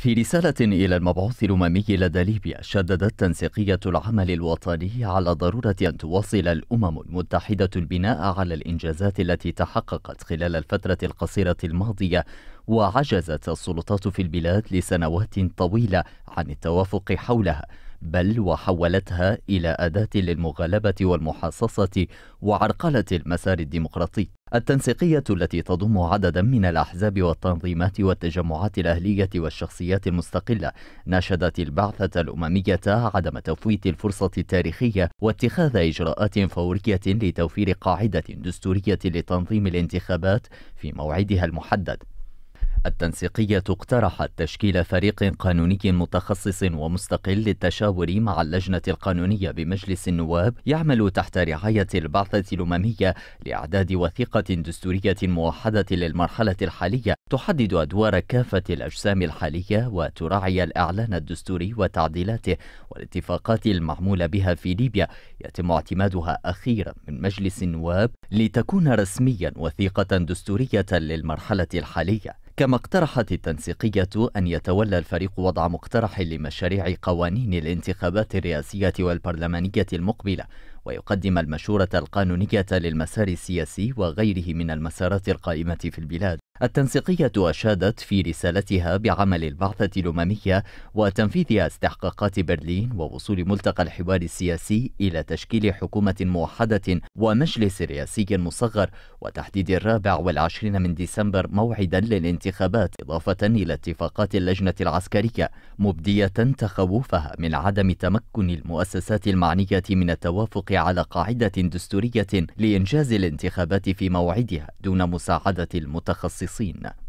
في رسالة إلى المبعوث الأممي لدى ليبيا شددت تنسيقية العمل الوطني على ضرورة أن تواصل الأمم المتحدة البناء على الإنجازات التي تحققت خلال الفترة القصيرة الماضية وعجزت السلطات في البلاد لسنوات طويلة عن التوافق حولها بل وحولتها إلى أداة للمغالبة والمحاصصة وعرقلة المسار الديمقراطي التنسيقية التي تضم عددا من الأحزاب والتنظيمات والتجمعات الأهلية والشخصيات المستقلة ناشدت البعثة الأممية عدم تفويت الفرصة التاريخية واتخاذ إجراءات فورية لتوفير قاعدة دستورية لتنظيم الانتخابات في موعدها المحدد التنسيقية اقترحت تشكيل فريق قانوني متخصص ومستقل للتشاور مع اللجنة القانونية بمجلس النواب يعمل تحت رعاية البعثة الأممية لإعداد وثيقة دستورية موحدة للمرحلة الحالية تحدد أدوار كافة الأجسام الحالية وتراعي الإعلان الدستوري وتعديلاته والاتفاقات المعمولة بها في ليبيا يتم اعتمادها أخيرا من مجلس النواب لتكون رسميا وثيقة دستورية للمرحلة الحالية كما اقترحت التنسيقية أن يتولى الفريق وضع مقترح لمشاريع قوانين الانتخابات الرئاسية والبرلمانية المقبلة ويقدم المشورة القانونية للمسار السياسي وغيره من المسارات القائمة في البلاد التنسيقية أشادت في رسالتها بعمل البعثة الأممية وتنفيذ استحقاقات برلين ووصول ملتقى الحوار السياسي إلى تشكيل حكومة موحدة ومجلس رئاسي مصغر وتحديد الرابع والعشرين من ديسمبر موعدا للانتخابات إضافة إلى اتفاقات اللجنة العسكرية مبدية تخوفها من عدم تمكن المؤسسات المعنية من التوافق على قاعدة دستورية لإنجاز الانتخابات في موعدها دون مساعدة المتخصصين